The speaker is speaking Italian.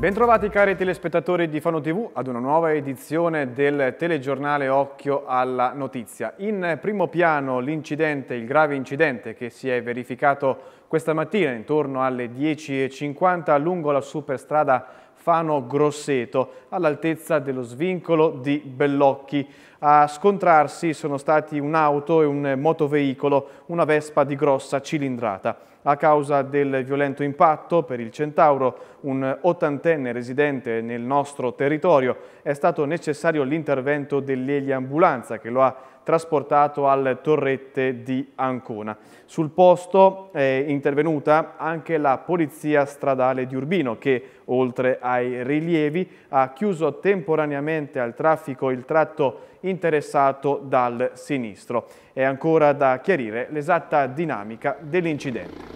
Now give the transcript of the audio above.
Bentrovati cari telespettatori di Fano TV ad una nuova edizione del telegiornale Occhio alla Notizia. In primo piano l'incidente, il grave incidente che si è verificato questa mattina intorno alle 10.50 lungo la superstrada Fano Grosseto, all'altezza dello svincolo di Bellocchi. A scontrarsi sono stati un'auto e un motoveicolo, una Vespa di grossa cilindrata. A causa del violento impatto per il Centauro, un ottantenne residente nel nostro territorio, è stato necessario l'intervento dell'eliambulanza che lo ha trasportato al torrette di Ancona. Sul posto è intervenuta anche la Polizia Stradale di Urbino che, oltre ai rilievi, ha chiuso temporaneamente al traffico il tratto interessato dal sinistro. È ancora da chiarire l'esatta dinamica dell'incidente.